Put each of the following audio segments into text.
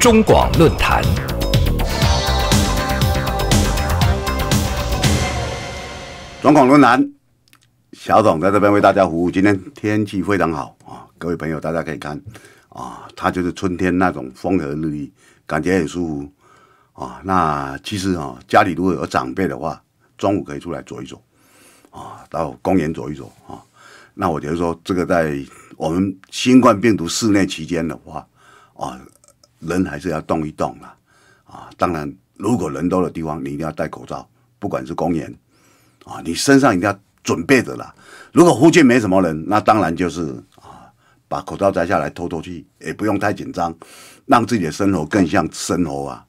中广论坛，中广论坛，小董在这边为大家服务。今天天气非常好啊，各位朋友，大家可以看啊，它就是春天那种风和日丽，感觉很舒服啊。那其实啊，家里如果有长辈的话，中午可以出来走一走啊，到公园走一走啊。那我觉得说，这个在我们新冠病毒室内期间的话啊。人还是要动一动啦，啊，当然，如果人多的地方，你一定要戴口罩，不管是公园，啊，你身上一定要准备着啦。如果附近没什么人，那当然就是啊，把口罩摘下来透透气，也不用太紧张，让自己的生活更像生活啊。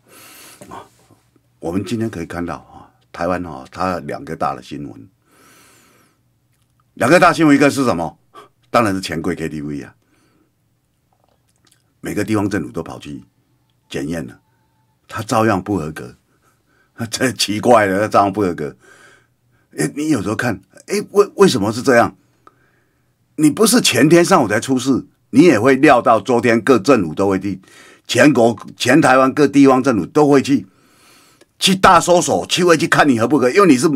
啊，我们今天可以看到啊，台湾哦，它两个大的新闻，两个大新闻一个是什么？当然是钱柜 KTV 啊。每个地方政府都跑去检验了，他照样不合格。这 奇怪了，他照样不合格。哎，你有时候看，哎，为为什么是这样？你不是前天上午才出事，你也会料到昨天各政府都会去，全国全台湾各地方政府都会去去大搜索，去会去看你合不合格，因为你是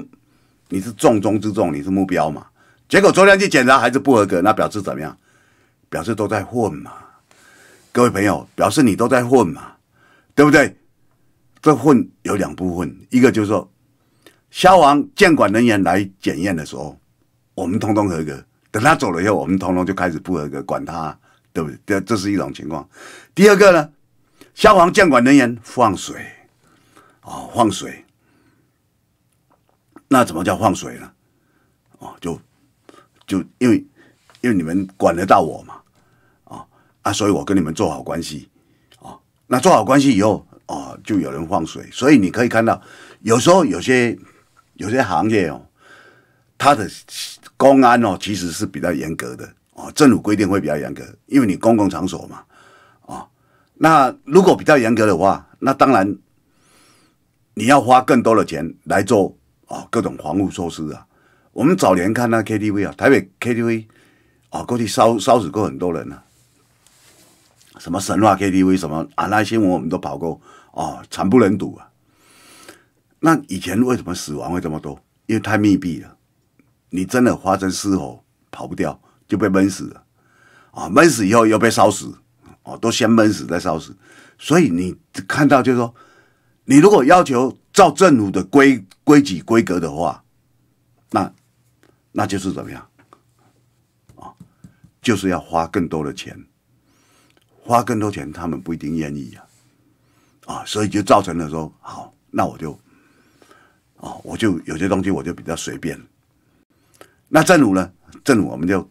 你是重中之重，你是目标嘛。结果昨天去检查还是不合格，那表示怎么样？表示都在混嘛。各位朋友，表示你都在混嘛，对不对？这混有两部分，一个就是说，消防监管人员来检验的时候，我们通通合格；等他走了以后，我们通通就开始不合格，管他，对不对？这这是一种情况。第二个呢，消防监管人员放水，哦，放水，那怎么叫放水呢？哦，就就因为因为你们管得到我嘛。啊，所以，我跟你们做好关系，哦，那做好关系以后，哦，就有人放水。所以你可以看到，有时候有些有些行业哦，它的公安哦其实是比较严格的，哦，政府规定会比较严格，因为你公共场所嘛，啊，那如果比较严格的话，那当然你要花更多的钱来做啊各种防护措施啊。我们早年看那 KTV 啊，台北 KTV 啊，过去烧烧死过很多人呢。什么神话 KTV 什么啊那些我们都跑过哦惨不忍睹啊。那以前为什么死亡会这么多？因为太密闭了，你真的发生失火跑不掉，就被闷死了啊！闷死以后又被烧死哦，都先闷死再烧死。所以你看到就是说，你如果要求照政府的规规矩规格的话，那那就是怎么样啊？就是要花更多的钱。花更多钱，他们不一定愿意呀，啊，所以就造成了说，好，那我就，哦，我就有些东西我就比较随便，那政府呢，政府我们就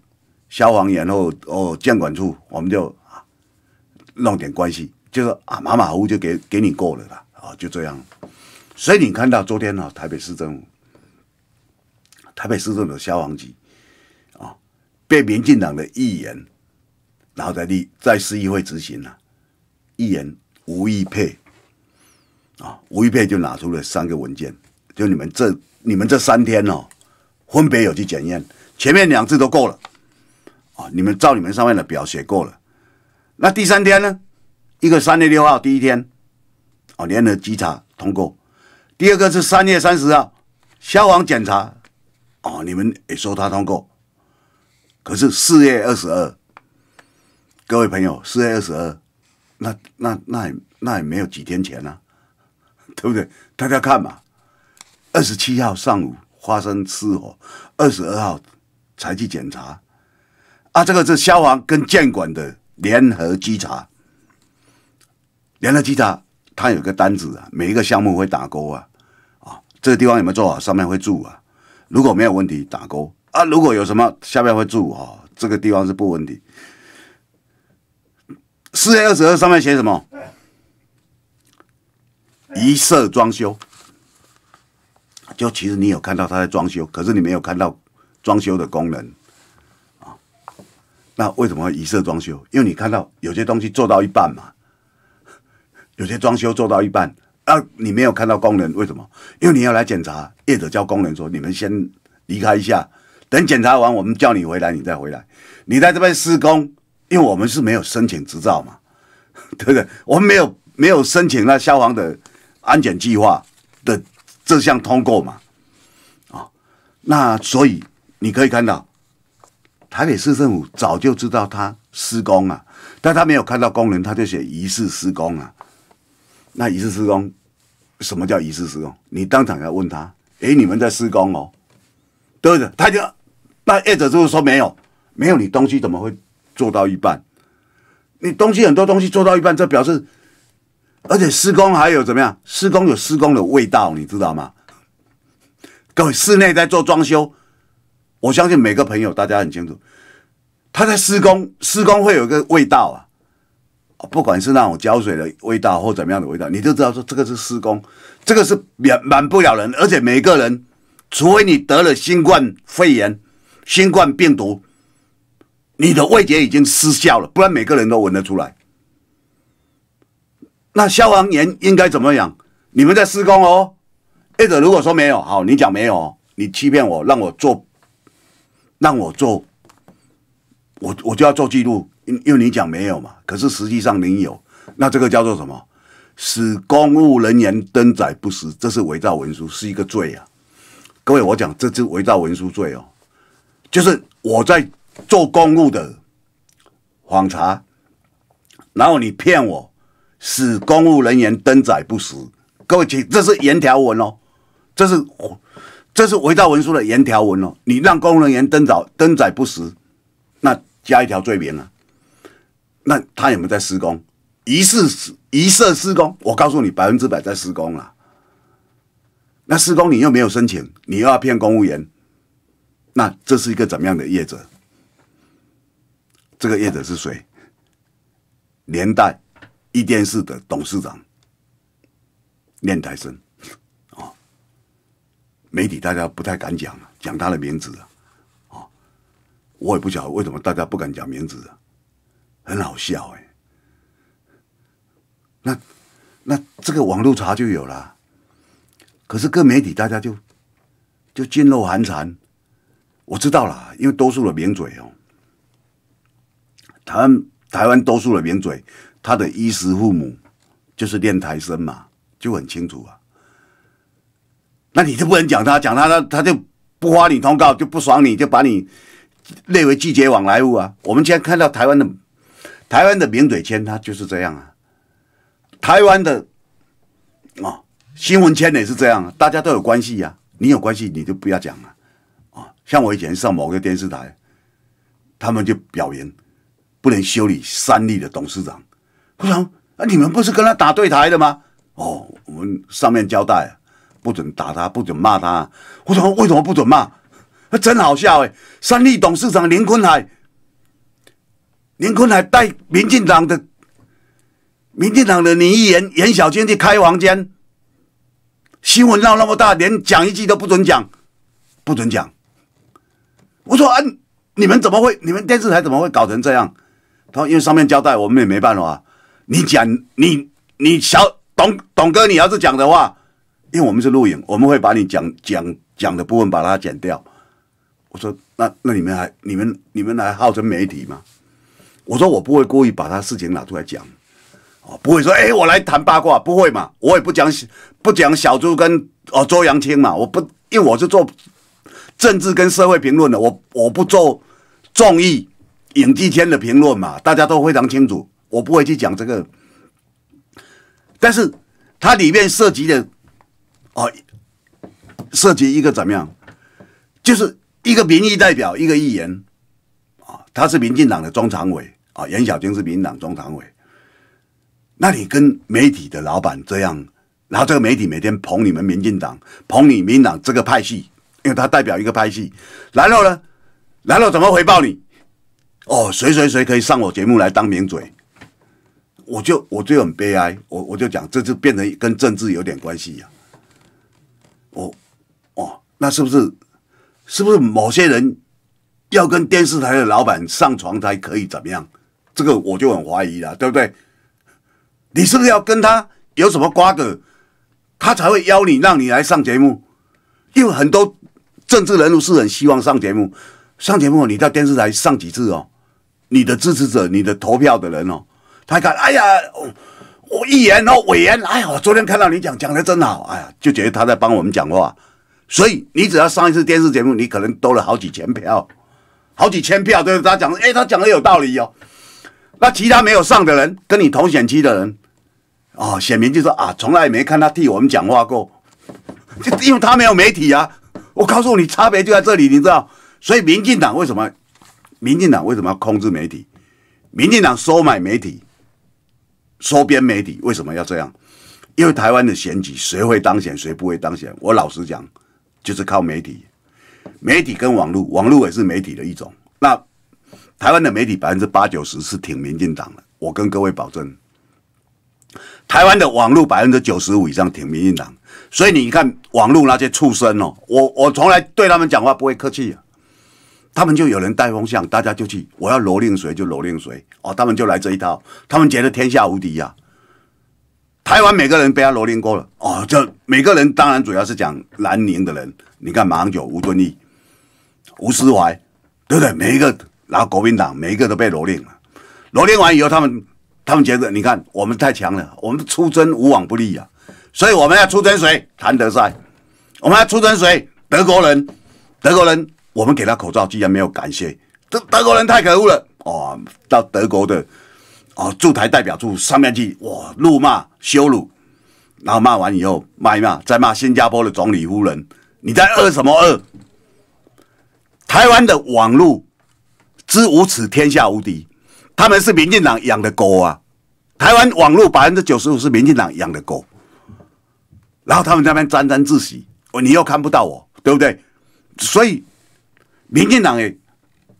消防员后哦监管处，我们就啊弄点关系，就说啊马马虎虎就给给你过了吧，啊就这样，所以你看到昨天啊，台北市政府，台北市政府消防局啊被民进党的议员。然后再立在市议会执行了，议员吴玉佩啊，吴玉佩就拿出了三个文件，就你们这你们这三天哦，分别有去检验，前面两次都够了，啊，你们照你们上面的表写够了，那第三天呢？一个三月六号第一天，哦，联合稽查通过，第二个是三月三十号消防检查，哦，你们也说他通过，可是四月二十二。各位朋友，四月二十二，那那那也那也没有几天前呢，对不对？大家看嘛，二十七号上午发生失火，二十二号才去检查，啊，这个是消防跟建管的联合稽查，联合稽查，他有个单子啊，每一个项目会打勾啊，啊，这个地方有没有做好，上面会注啊，如果没有问题打勾啊，如果有什么下面会注啊，这个地方是不问题。四月二十二上面写什么？一色装修，就其实你有看到他在装修，可是你没有看到装修的功能啊。那为什么会一色装修？因为你看到有些东西做到一半嘛，有些装修做到一半，啊，你没有看到工人，为什么？因为你要来检查，业主叫工人说：“你们先离开一下，等检查完，我们叫你回来，你再回来。”你在这边施工。因为我们是没有申请执照嘛，对不对？我们没有没有申请那消防的安检计划的这项通过嘛，啊，那所以你可以看到，台北市政府早就知道他施工啊，但他没有看到工人，他就写疑似施工啊。那疑似施工，什么叫疑似施工？你当场要问他，哎，你们在施工哦，对不对？他就那业者就是说没有，没有，你东西怎么会？做到一半，你东西很多东西做到一半，这表示，而且施工还有怎么样？施工有施工的味道，你知道吗？各位，室内在做装修，我相信每个朋友大家很清楚，他在施工，施工会有一个味道啊，不管是那种胶水的味道或怎么样的味道，你就知道说这个是施工，这个是免满不了人，而且每个人，除非你得了新冠肺炎、新冠病毒。你的味觉已经失效了，不然每个人都闻得出来。那消防员应该怎么样？你们在施工哦，A 者如果说没有，好，你讲没有，你欺骗我，让我做，让我做，我我就要做记录，因因为你讲没有嘛，可是实际上您有，那这个叫做什么？使公务人员登载不实，这是伪造文书，是一个罪啊。各位，我讲这是伪造文书罪哦，就是我在。做公务的访查，然后你骗我，使公务人员登载不实。各位，请这是严条文哦，这是这是伪造文书的严条文哦。你让公务人员登载登载不实，那加一条罪名啊？那他有没有在施工？疑似疑似施工，我告诉你，百分之百在施工啊。那施工你又没有申请，你又要骗公务员，那这是一个怎么样的业者？这个业者是谁？年代，一电视的董事长练台生啊。媒体大家不太敢讲，讲他的名字啊。啊，我也不晓得为什么大家不敢讲名字啊，很好笑哎。那那这个网络查就有了，可是各媒体大家就就噤若寒蝉。我知道啦，因为多数的名嘴哦。台湾台湾多数的名嘴，他的衣食父母就是练台生嘛，就很清楚啊。那你就不能讲他，讲他他他就不发你通告，就不爽你就把你列为拒绝往来物啊。我们现在看到台湾的台湾的名嘴签，他就是这样啊。台湾的啊新闻签也是这样，大家都有关系呀。你有关系你就不要讲了啊。像我以前上某个电视台，他们就表扬。不能修理三立的董事长，我想，啊，你们不是跟他打对台的吗？哦，我们上面交代不准打他，不准骂他。我说，为什么不准骂？啊，真好笑哎！三立董事长林昆海，林昆海带民进党的民进党的女议员严小娟去开房间，新闻闹那么大，连讲一句都不准讲，不准讲。我说，啊，你们怎么会？你们电视台怎么会搞成这样？他因为上面交代，我们也没办法。你讲，你你小董董哥，你要是讲的话，因为我们是录影，我们会把你讲讲讲的部分把它剪掉。我说，那那你们还你们你们还号称媒体吗？我说我不会故意把他事情拿出来讲，哦，不会说，哎，我来谈八卦，不会嘛。我也不讲不讲小猪跟哦周扬青嘛，我不，因为我是做政治跟社会评论的，我我不做众议影帝圈的评论嘛，大家都非常清楚，我不会去讲这个。但是它里面涉及的，哦，涉及一个怎么样？就是一个民意代表，一个议员，啊，他是民进党的中常委，啊，严小军是民党中常委。那你跟媒体的老板这样，然后这个媒体每天捧你们民进党，捧你民党这个派系，因为他代表一个派系。然后呢，然后怎么回报你？哦，谁谁谁可以上我节目来当名嘴，我就我就很悲哀。我我就讲，这就变成跟政治有点关系呀。哦哦，那是不是是不是某些人要跟电视台的老板上床才可以怎么样？这个我就很怀疑了，对不对？你是不是要跟他有什么瓜葛，他才会邀你让你来上节目？因为很多政治人物是很希望上节目，上节目你到电视台上几次哦。你的支持者，你的投票的人哦，他看，哎呀，我议员哦，委员，哎呀，我昨天看到你讲讲的真好，哎呀，就觉得他在帮我们讲话，所以你只要上一次电视节目，你可能多了好几千票，好几千票，对他讲，哎，他讲的有道理哟。那其他没有上的人，跟你同选区的人，哦，选民就说啊，从来没看他替我们讲话过，就 因为他没有媒体啊。我告诉你，差别就在这里，你知道，所以民进党为什么？民进党为什么要控制媒体？民进党收买媒体、收编媒体，为什么要这样？因为台湾的选举，谁会当选，谁不会当选？我老实讲，就是靠媒体、媒体跟网络，网络也是媒体的一种。那台湾的媒体百分之八九十是挺民进党的，我跟各位保证。台湾的网络百分之九十五以上挺民进党，所以你看网络那些畜生哦，我我从来对他们讲话不会客气啊。他们就有人带风向，大家就去，我要蹂躏谁就蹂躏谁，哦，他们就来这一套，他们觉得天下无敌呀。台湾每个人被他蹂躏过了，哦，这每个人，当然主要是讲南宁的人，你看马航九、吴敦义、吴思怀，对不对？每一个，然后国民党每一个都被蹂躏了，蹂躏完以后，他们他们觉得，你看我们太强了，我们出征无往不利呀，所以我们要出征谁？谭德赛，我们要出征谁？德国人，德国人。我们给他口罩，居然没有感谢，这德国人太可恶了！哦！到德国的哦驻台代表处上面去，哇，怒骂羞辱，然后骂完以后，骂一骂，再骂新加坡的总理夫人，你在二什么二？台湾的网络之无耻天下无敌，他们是民进党养的狗啊！台湾网络百分之九十五是民进党养的狗，然后他们那边沾沾自喜，哦，你又看不到我，对不对？所以。民进党也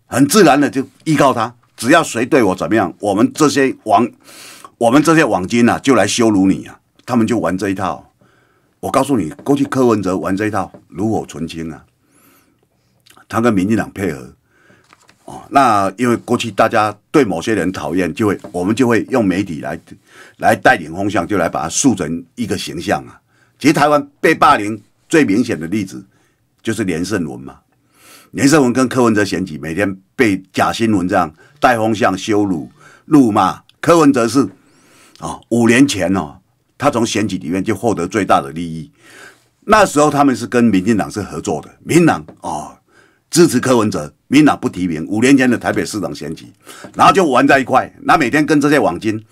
很自然的就依靠他。只要谁对我怎么样，我们这些王，我们这些网军呐，就来羞辱你啊！他们就玩这一套。我告诉你，过去柯文哲玩这一套炉火纯青啊，他跟民进党配合，哦，那因为过去大家对某些人讨厌，就会我们就会用媒体来来带领风向，就来把它塑成一个形象啊。其实台湾被霸凌最明显的例子，就是连胜文嘛。连胜文跟柯文哲选举，每天被假新闻这样带风向、羞辱、怒骂。柯文哲是啊，五年前哦，他从选举里面就获得最大的利益。那时候他们是跟民进党是合作的，民党哦支持柯文哲，民党不提名。五年前的台北市长选举，然后就玩在一块，那每天跟这些网金，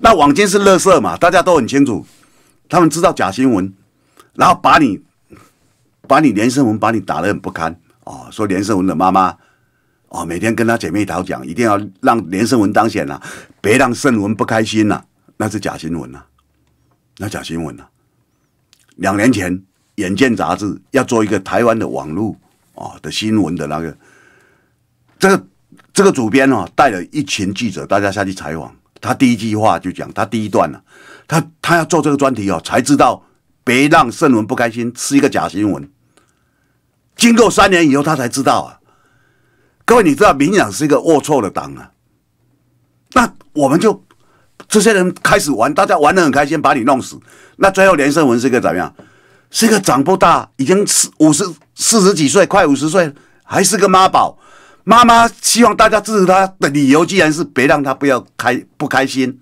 那网金是乐色嘛，大家都很清楚，他们知道假新闻，然后把你、把你连胜文、把你打得很不堪。哦，说连胜文的妈妈，哦，每天跟他姐妹淘讲，一定要让连胜文当选了，别让胜文不开心了，那是假新闻呐，那假新闻啊。两年前，《眼见》杂志要做一个台湾的网络哦的新闻的那个，这个这个主编哦，带了一群记者，大家下去采访。他第一句话就讲，他第一段呢，他他要做这个专题哦，才知道别让胜文不开心是一个假新闻。经过三年以后，他才知道啊，各位，你知道民党是一个龌龊的党啊。那我们就这些人开始玩，大家玩的很开心，把你弄死。那最后连胜文是一个怎么样？是一个长不大，已经四五十、四十几岁，快五十岁，还是个妈宝。妈妈希望大家支持他的理由，既然是别让他不要开不开心。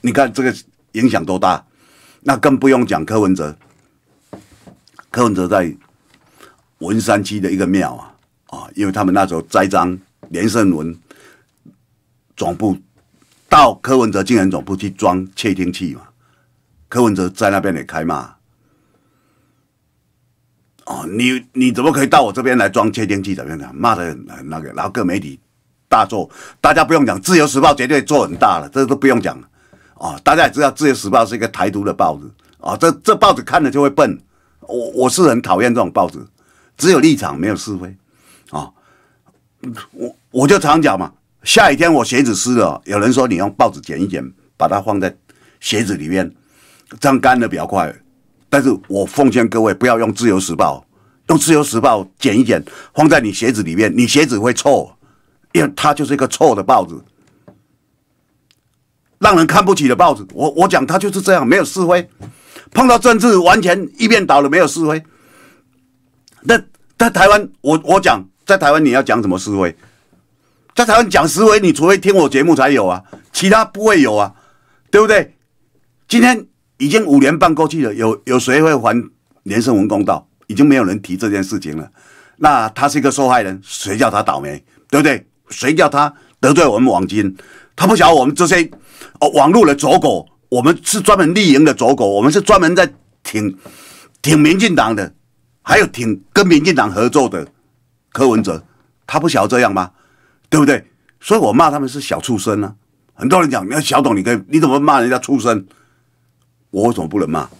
你看这个影响多大？那更不用讲柯文哲，柯文哲在。文山区的一个庙啊啊，因为他们那时候栽赃连胜文总部到柯文哲经营总部去装窃听器嘛，柯文哲在那边也开骂，哦，你你怎么可以到我这边来装窃听器？怎么样？骂的很那个，然后各媒体大做，大家不用讲，《自由时报》绝对做很大了，这都不用讲哦，大家也知道，《自由时报》是一个台独的报纸啊，这这报纸看了就会笨，我我是很讨厌这种报纸。只有立场没有是非，啊，我我就常讲嘛，下雨天我鞋子湿了，有人说你用报纸剪一剪，把它放在鞋子里面，这样干的比较快。但是我奉劝各位不要用《自由时报》，用《自由时报》剪一剪，放在你鞋子里面，你鞋子会臭，因为它就是一个臭的报纸，让人看不起的报纸。我我讲它就是这样，没有是非，碰到政治完全一边倒了，没有是非。那在台湾，我我讲，在台湾你要讲什么思维？在台湾讲思维，你除非听我节目才有啊，其他不会有啊，对不对？今天已经五年半过去了，有有谁会还连胜文公道？已经没有人提这件事情了。那他是一个受害人，谁叫他倒霉，对不对？谁叫他得罪我们网金？他不晓得我们这些哦，网络的走狗，我们是专门立营的走狗，我们是专门在挺挺民进党的。还有挺跟民进党合作的柯文哲，他不想得这样吗？对不对？所以我骂他们是小畜生啊！很多人讲，你小董，你可以你怎么骂人家畜生？我为什么不能骂？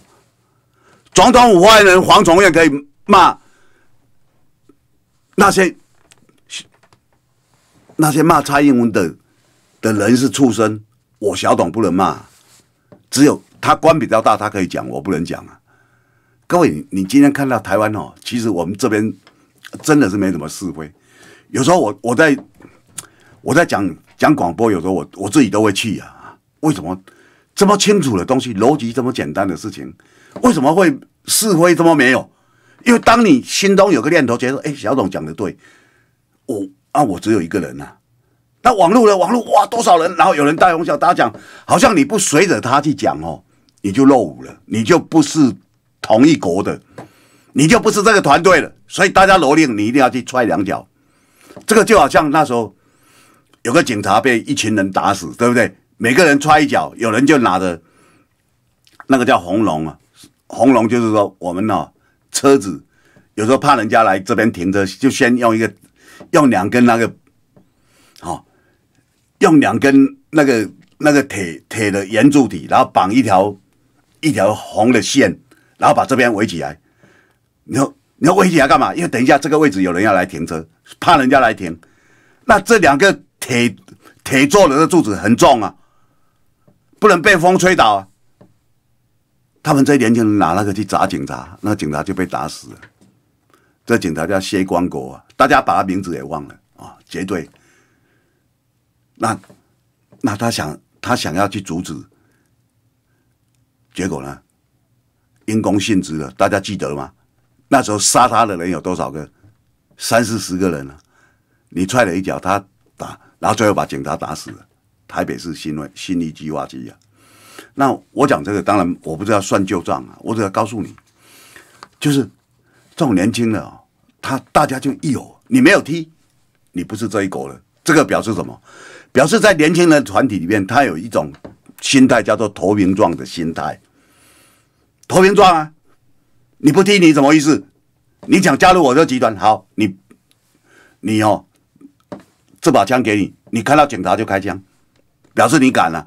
总统五坏人，黄崇也可以骂。那些那些骂蔡英文的的人是畜生，我小董不能骂。只有他官比较大，他可以讲，我不能讲啊。各位，你今天看到台湾哦，其实我们这边真的是没什么是非。有时候我我在我在讲讲广播，有时候我我自己都会气啊。为什么这么清楚的东西，逻辑这么简单的事情，为什么会是非这么没有？因为当你心中有个念头，觉得哎，小董讲的对，我啊，我只有一个人呐。那网络呢？网络哇，多少人？然后有人大红小，大家讲，好像你不随着他去讲哦，你就漏伍了，你就不是。同一国的，你就不是这个团队了，所以大家罗令你一定要去踹两脚，这个就好像那时候有个警察被一群人打死，对不对？每个人踹一脚，有人就拿着那个叫红龙啊，红龙就是说我们呢车子有时候怕人家来这边停车，就先用一个用两根那个哦、用两根那个那个铁铁的圆柱体，然后绑一条一条红的线。然后把这边围起来，你说你要围起来干嘛？因为等一下这个位置有人要来停车，怕人家来停。那这两个铁铁做的那柱子很重啊，不能被风吹倒。啊。他们这年轻人拿那个去砸警察，那警察就被打死了。这警察叫谢光国啊，大家把他名字也忘了啊，绝对。那那他想他想要去阻止，结果呢？因公殉职了，大家记得吗？那时候杀他的人有多少个？三四十个人啊！你踹了一脚，他打，然后最后把警察打死了。台北市新闻新力计划机啊！那我讲这个，当然我不知道算旧账啊，我只要告诉你，就是这种年轻的、啊，他大家就一有你没有踢，你不是这一国的。这个表示什么？表示在年轻人团体里面，他有一种心态，叫做投名状的心态。投名状啊！你不踢你什么意思？你想加入我这集团？好，你你哦，这把枪给你，你看到警察就开枪，表示你敢了，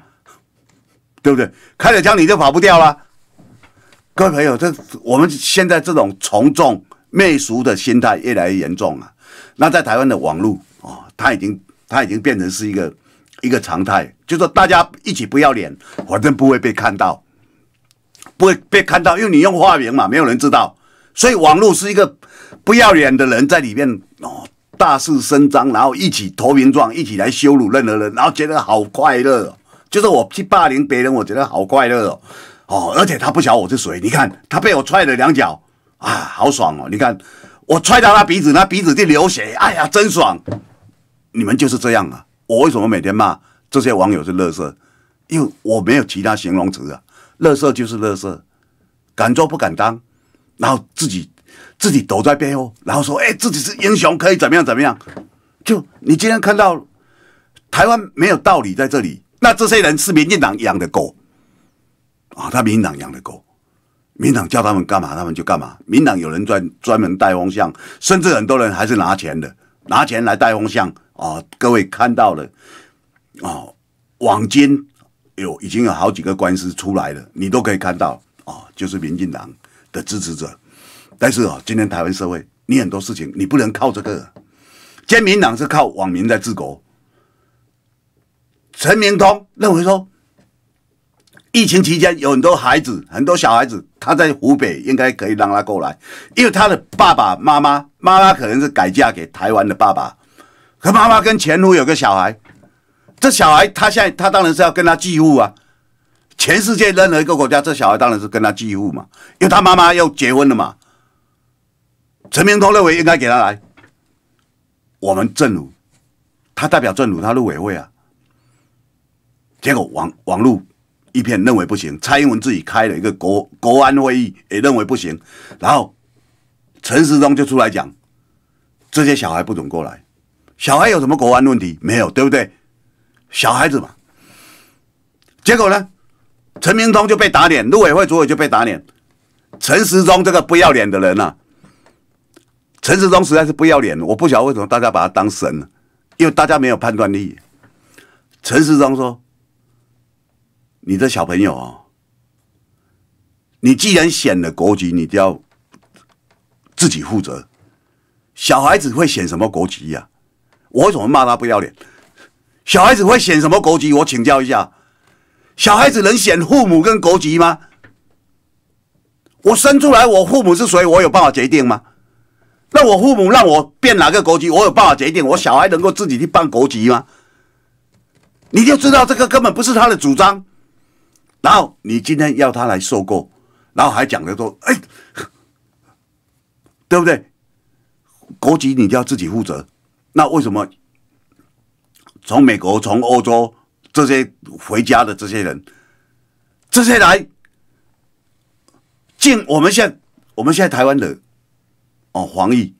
对不对？开了枪你就跑不掉了。各位朋友，这我们现在这种从众媚俗的心态越来越严重了。那在台湾的网络啊，它已经它已经变成是一个一个常态，就说大家一起不要脸，反正不会被看到。不会被看到，因为你用化名嘛，没有人知道。所以网络是一个不要脸的人在里面哦，大肆声张，然后一起投名状，一起来羞辱任何人，然后觉得好快乐。哦。就是我去霸凌别人，我觉得好快乐哦，哦，而且他不晓我是谁。你看他被我踹了两脚，啊，好爽哦。你看我踹到他鼻子，他鼻子就流血，哎呀，真爽。你们就是这样啊。我为什么每天骂这些网友是乐色？因为我没有其他形容词啊。乐色就是乐色，敢做不敢当，然后自己自己躲在背后，然后说：“哎，自己是英雄，可以怎么样怎么样。”就你今天看到台湾没有道理在这里，那这些人是民进党养的狗啊！他民进党养的狗，民党叫他们干嘛，他们就干嘛。民党有人专专门带风向，甚至很多人还是拿钱的，拿钱来带风向啊！各位看到了哦，网监有已经有好几个官司出来了，你都可以看到啊，就是民进党的支持者。但是哦，今天台湾社会，你很多事情你不能靠这个。今天民进党是靠网民在治国。陈明通认为说，疫情期间有很多孩子，很多小孩子，他在湖北应该可以让他过来，因为他的爸爸妈妈妈妈可能是改嫁给台湾的爸爸，可妈妈跟前夫有个小孩。这小孩，他现在他当然是要跟他继父啊，全世界任何一个国家，这小孩当然是跟他继父嘛，因为他妈妈要结婚了嘛。陈明通认为应该给他来，我们正府，他代表正府，他路委会啊，结果网网络一片认为不行，蔡英文自己开了一个国国安会议也认为不行，然后陈时中就出来讲，这些小孩不准过来，小孩有什么国安问题没有？对不对？小孩子嘛，结果呢，陈明通就被打脸，陆委会主委就被打脸，陈时中这个不要脸的人呐，陈时中实在是不要脸，我不晓得为什么大家把他当神了，因为大家没有判断力。陈时中说：“你这小朋友啊，你既然选了国籍，你就要自己负责。小孩子会选什么国籍呀？我为什么骂他不要脸？”小孩子会选什么国籍？我请教一下。小孩子能选父母跟国籍吗？我生出来，我父母是谁？我有办法决定吗？那我父母让我变哪个国籍？我有办法决定？我小孩能够自己去办国籍吗？你就知道这个根本不是他的主张。然后你今天要他来收购，然后还讲的说：“哎，对不对？国籍你就要自己负责。”那为什么？从美国、从欧洲这些回家的这些人，这些来进我们现我们现在台湾的哦，黄奕，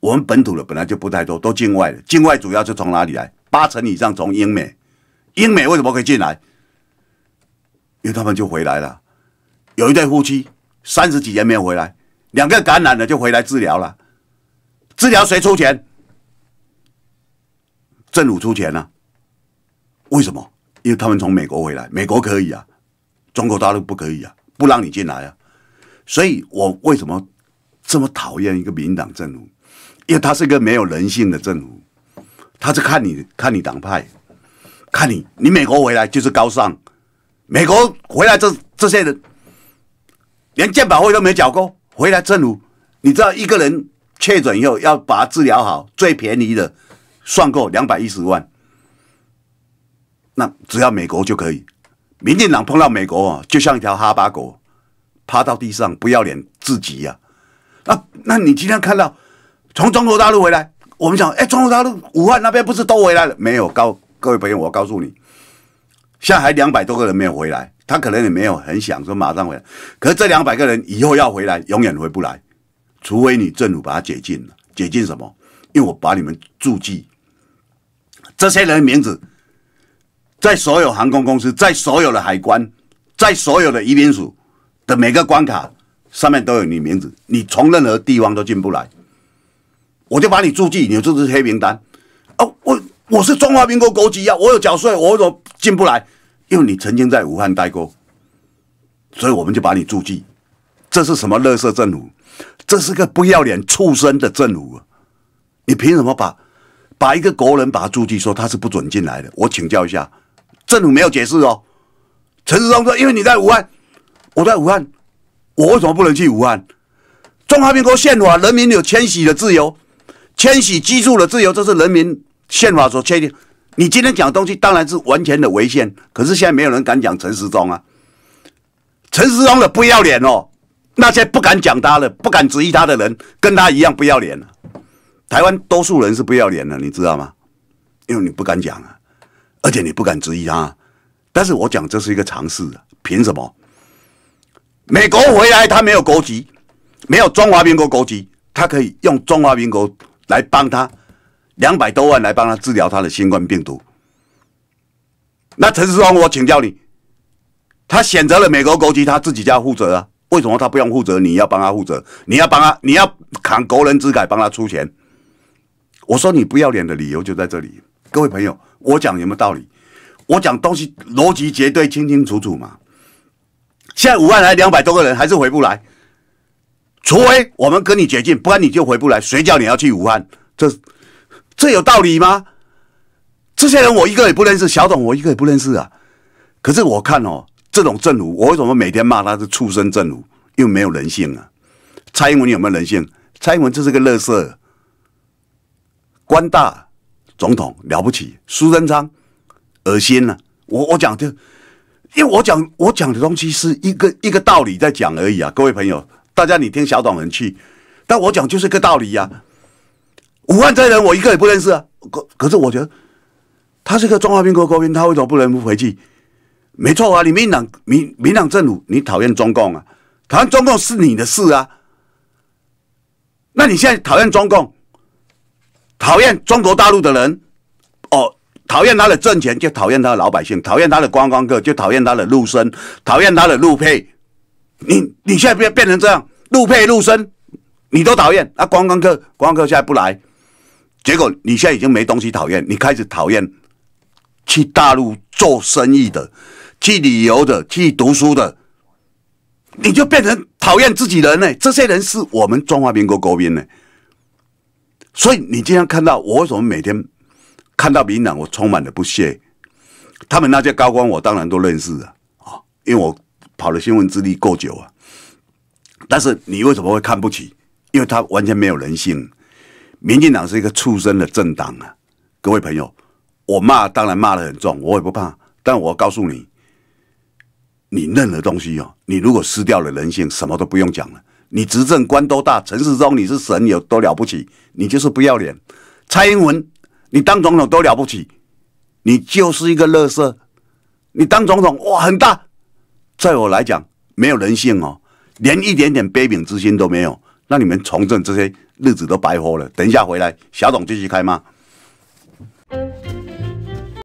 我们本土的本来就不太多，都境外的，境外主要是从哪里来？八成以上从英美，英美为什么可以进来？因为他们就回来了。有一对夫妻三十几年没有回来，两个感染了就回来治疗了，治疗谁出钱？政府出钱呢？为什么？因为他们从美国回来，美国可以啊，中国大陆不可以啊，不让你进来啊。所以我为什么这么讨厌一个民党政府？因为他是一个没有人性的政府，他是看你看你党派，看你你美国回来就是高尚，美国回来这这些人连鉴保会都没缴够，回来政府你知道一个人确诊以后要把他治疗好最便宜的。算够两百一十万，那只要美国就可以。民进党碰到美国啊，就像一条哈巴狗，趴到地上不要脸至极呀。那那你今天看到从中国大陆回来，我们讲，哎，中国大陆武汉那边不是都回来了？没有告各位朋友，我告诉你，现在还两百多个人没有回来，他可能也没有很想说马上回来。可是这两百个人以后要回来，永远回不来，除非你政府把他解禁了。解禁什么？因为我把你们驻记。这些人名字，在所有航空公司，在所有的海关，在所有的移民署的每个关卡上面都有你名字，你从任何地方都进不来。我就把你注记，你就是黑名单。哦，我我是中华民国国籍啊，我有缴税，我怎么进不来？因为你曾经在武汉待过，所以我们就把你注记。这是什么？乐色政府？这是个不要脸畜生的政府啊！你凭什么把？把一个国人把他住进，说他是不准进来的。我请教一下，政府没有解释哦。陈时中说：“因为你在武汉，我在武汉，我为什么不能去武汉？”中华民国宪法，人民有迁徙的自由，迁徙居住的自由，这是人民宪法所确定。你今天讲的东西当然是完全的违宪，可是现在没有人敢讲陈时中啊，陈世忠的不要脸哦。那些不敢讲他的、不敢质疑他的人，跟他一样不要脸。台湾多数人是不要脸的，你知道吗？因为你不敢讲啊，而且你不敢质疑啊。但是我讲这是一个常识，凭什么？美国回来他没有国籍，没有中华民国国籍，他可以用中华民国来帮他两百多万来帮他治疗他的新冠病毒。那陈世煌，我请教你，他选择了美国国籍，他自己就要负责啊。为什么他不用负责？你要帮他负责，你要帮他，你要扛国人之慨，帮他出钱。我说你不要脸的理由就在这里，各位朋友，我讲有没有道理？我讲东西逻辑绝对清清楚楚嘛。现在武汉来两百多个人还是回不来，除非我们跟你绝境，不然你就回不来。谁叫你要去武汉？这这有道理吗？这些人我一个也不认识，小董我一个也不认识啊。可是我看哦，这种政府，我为什么每天骂他是畜生政府，因为没有人性啊？蔡英文有没有人性？蔡英文这是个乐色。官大，总统了不起，苏贞昌恶心了。我我讲就，因为我讲我讲的东西是一个一个道理在讲而已啊。各位朋友，大家你听小短文去，但我讲就是个道理呀。武汉这人我一个也不认识啊，可可是我觉得他是个中华民国国民，他为什么不能不回去？没错啊，你民党民民党政府，你讨厌中共啊？讨厌中共是你的事啊。那你现在讨厌中共？讨厌中国大陆的人，哦，讨厌他的挣钱，就讨厌他的老百姓；讨厌他的观光客，就讨厌他的陆生；讨厌他的陆配。你你现在变变成这样，陆配陆生，你都讨厌。啊？观光客观光客现在不来，结果你现在已经没东西讨厌，你开始讨厌去大陆做生意的、去旅游的、去读书的，你就变成讨厌自己人呢。这些人是我们中华民国国民呢。所以你今天看到我为什么每天看到民党，我充满了不屑。他们那些高官，我当然都认识啊，啊，因为我跑了新闻资历够久啊。但是你为什么会看不起？因为他完全没有人性。民进党是一个畜生的政党啊，各位朋友，我骂当然骂的很重，我也不怕。但我告诉你，你任何东西哦，你如果失掉了人性，什么都不用讲了。你执政官多大？陈世忠，你是神有多了不起？你就是不要脸。蔡英文，你当总统都了不起？你就是一个垃圾。你当总统哇很大，在我来讲没有人性哦，连一点点悲悯之心都没有。那你们从政这些日子都白活了。等一下回来，小董继续开吗？